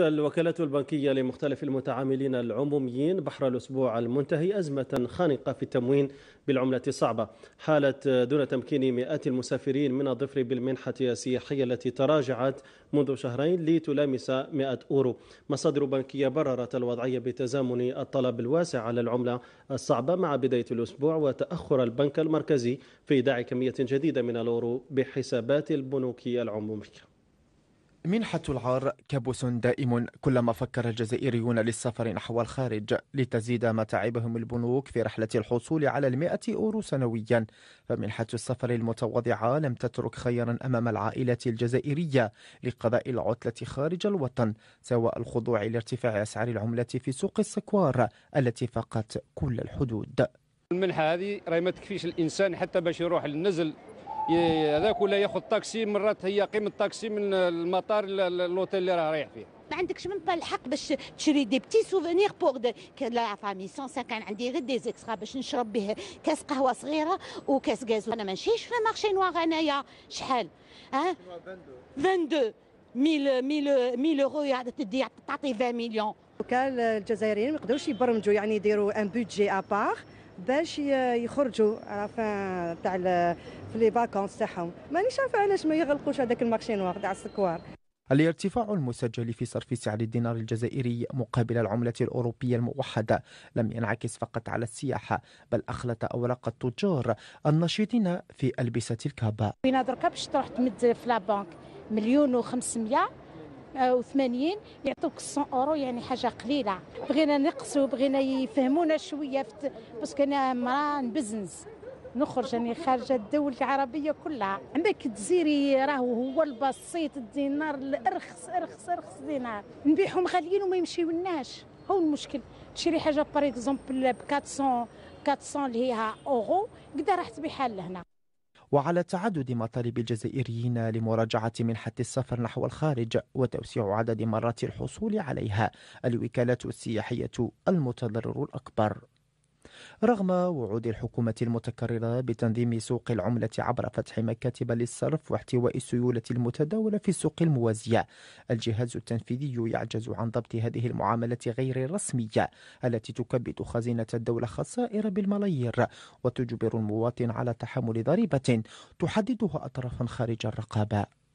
أعلنت الوكالة البنكية لمختلف المتعاملين العموميين بحر الأسبوع المنتهي أزمة خانقة في التموين بالعملة الصعبة حالت دون تمكين مئات المسافرين من الظفر بالمنحة السياحية التي تراجعت منذ شهرين لتلامس 100 أورو مصادر بنكية بررت الوضعية بتزامن الطلب الواسع على العملة الصعبة مع بداية الأسبوع وتأخر البنك المركزي في داع كمية جديدة من الأورو بحسابات البنوك العمومية منحة العار كبس دائم كلما فكر الجزائريون للسفر نحو الخارج لتزيد متاعبهم البنوك في رحلة الحصول على المائة أورو سنويا فمنحة السفر المتواضعة لم تترك خيرا أمام العائلة الجزائرية لقضاء العطلة خارج الوطن سواء الخضوع لارتفاع أسعار العملة في سوق السكوار التي فاقت كل الحدود المنحة هذه راهي ما تكفيش الإنسان حتى باش يروح للنزل هذاك ولا ياخذ طاكسي مرات هي قيمه الطاكسي من المطار للوتيل اللي راه رايح فيه ما عندكش من الحق باش تشري دي بتي سوفونيغ بوغ دي لا فامي سان كان عندي غير دي زيكسترا باش نشرب به كاس قهوه صغيره وكاس غاز انا ما نشيش في مارشي نوار انايا شحال ها 22 1000 1000 يورو اورو تدي تعطي 20 مليون كان الجزائريين ما يقدروش يبرمجوا يعني يديروا ان بودجي ابار باش يخرجوا عرفان تاع في لي فاكونس تاعهم مانيش عارفه علاش ما يغلقوش هذاك المارشي نوار تاع السكوار الارتفاع المسجل في صرف سعر الدينار الجزائري مقابل العملة الأوروبية الموحدة لم ينعكس فقط على السياحة بل أخلت أوراق التجار النشيطين في ألبسة الكابا وين دركا باش تروح تمد في لابانك مليون و وثمانين يعطوك 100 اورو يعني حاجه قليله بغينا نقصوا بغينا يفهمونا شويه باسكو انا مرا بزنس نخرج يعني خارجه الدول العربيه كلها عندك تزيري راهو هو البسيط الدينار الارخص ارخص ارخص دينار نبيعهم غاليين وما يمشيولناش هو المشكل تشري حاجه باريكزومبل ب 400 400 اللي هي اورو كدا راح تبيعها لهنا وعلى تعدد مطالب الجزائريين لمراجعة منحة السفر نحو الخارج وتوسيع عدد مرات الحصول عليها الوكالات السياحية المتضرر الأكبر رغم وعود الحكومة المتكررة بتنظيم سوق العملة عبر فتح مكاتب للصرف واحتواء السيولة المتداولة في السوق الموازية الجهاز التنفيذي يعجز عن ضبط هذه المعاملة غير الرسمية التي تكبد خزينة الدولة خسائر بالملايير وتجبر المواطن على تحمل ضريبة تحددها أطرافا خارج الرقابة